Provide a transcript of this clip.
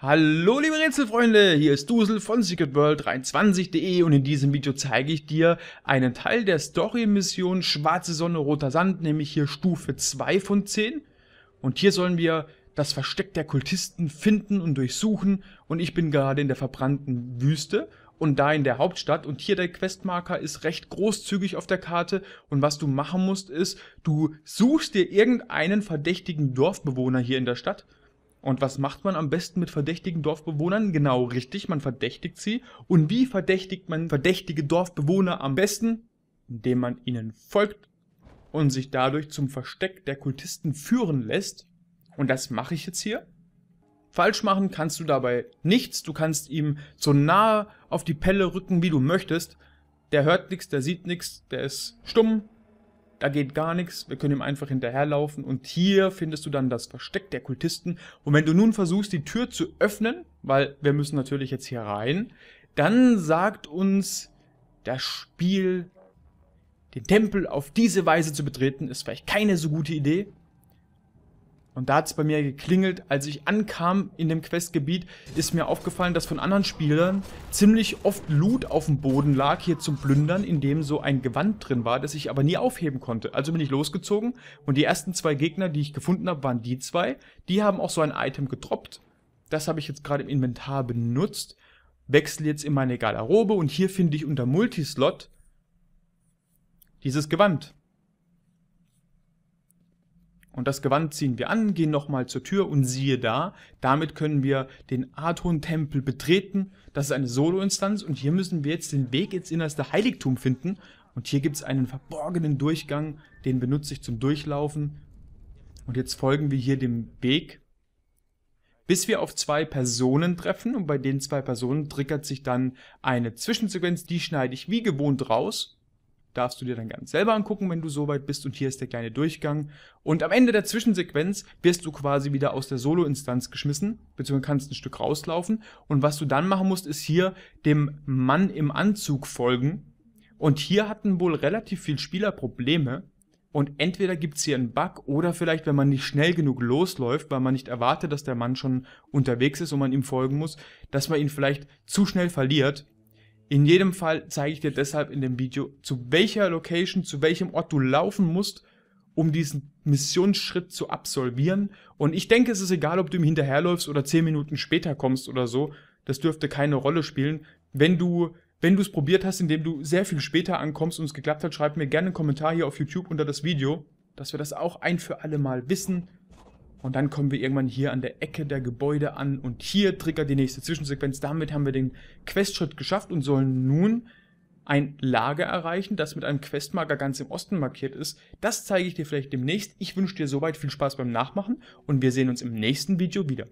Hallo liebe Rätselfreunde, hier ist Dusel von SecretWorld23.de und in diesem Video zeige ich dir einen Teil der Story-Mission Schwarze Sonne, Roter Sand, nämlich hier Stufe 2 von 10. Und hier sollen wir das Versteck der Kultisten finden und durchsuchen und ich bin gerade in der verbrannten Wüste und da in der Hauptstadt und hier der Questmarker ist recht großzügig auf der Karte und was du machen musst ist, du suchst dir irgendeinen verdächtigen Dorfbewohner hier in der Stadt und was macht man am besten mit verdächtigen Dorfbewohnern? Genau richtig, man verdächtigt sie. Und wie verdächtigt man verdächtige Dorfbewohner am besten? Indem man ihnen folgt und sich dadurch zum Versteck der Kultisten führen lässt. Und das mache ich jetzt hier. Falsch machen kannst du dabei nichts. Du kannst ihm so nahe auf die Pelle rücken, wie du möchtest. Der hört nichts, der sieht nichts, der ist stumm, da geht gar nichts, wir können ihm einfach hinterherlaufen und hier findest du dann das Versteck der Kultisten. Und wenn du nun versuchst, die Tür zu öffnen, weil wir müssen natürlich jetzt hier rein, dann sagt uns das Spiel, den Tempel auf diese Weise zu betreten, ist vielleicht keine so gute Idee. Und da hat es bei mir geklingelt, als ich ankam in dem Questgebiet, ist mir aufgefallen, dass von anderen Spielern ziemlich oft Loot auf dem Boden lag, hier zum Plündern, in dem so ein Gewand drin war, das ich aber nie aufheben konnte. Also bin ich losgezogen und die ersten zwei Gegner, die ich gefunden habe, waren die zwei. Die haben auch so ein Item gedroppt. Das habe ich jetzt gerade im Inventar benutzt. Wechsle jetzt in meine Garderobe und hier finde ich unter Multislot dieses Gewand. Und das Gewand ziehen wir an, gehen nochmal zur Tür und siehe da, damit können wir den Aton-Tempel betreten. Das ist eine Solo-Instanz und hier müssen wir jetzt den Weg ins innerste Heiligtum finden. Und hier gibt es einen verborgenen Durchgang, den benutze ich zum Durchlaufen. Und jetzt folgen wir hier dem Weg, bis wir auf zwei Personen treffen. Und bei den zwei Personen triggert sich dann eine Zwischensequenz, die schneide ich wie gewohnt raus darfst du dir dann ganz selber angucken, wenn du soweit bist. Und hier ist der kleine Durchgang. Und am Ende der Zwischensequenz wirst du quasi wieder aus der Solo-Instanz geschmissen, beziehungsweise kannst ein Stück rauslaufen. Und was du dann machen musst, ist hier dem Mann im Anzug folgen. Und hier hatten wohl relativ viele Spieler Probleme. Und entweder gibt es hier einen Bug oder vielleicht, wenn man nicht schnell genug losläuft, weil man nicht erwartet, dass der Mann schon unterwegs ist und man ihm folgen muss, dass man ihn vielleicht zu schnell verliert in jedem Fall zeige ich dir deshalb in dem Video, zu welcher Location, zu welchem Ort du laufen musst, um diesen Missionsschritt zu absolvieren. Und ich denke, es ist egal, ob du ihm hinterherläufst oder zehn Minuten später kommst oder so. Das dürfte keine Rolle spielen. Wenn du wenn du es probiert hast, indem du sehr viel später ankommst und es geklappt hat, schreib mir gerne einen Kommentar hier auf YouTube unter das Video, dass wir das auch ein für alle Mal wissen. Und dann kommen wir irgendwann hier an der Ecke der Gebäude an und hier triggert die nächste Zwischensequenz. Damit haben wir den Questschritt geschafft und sollen nun ein Lager erreichen, das mit einem Questmarker ganz im Osten markiert ist. Das zeige ich dir vielleicht demnächst. Ich wünsche dir soweit viel Spaß beim Nachmachen und wir sehen uns im nächsten Video wieder.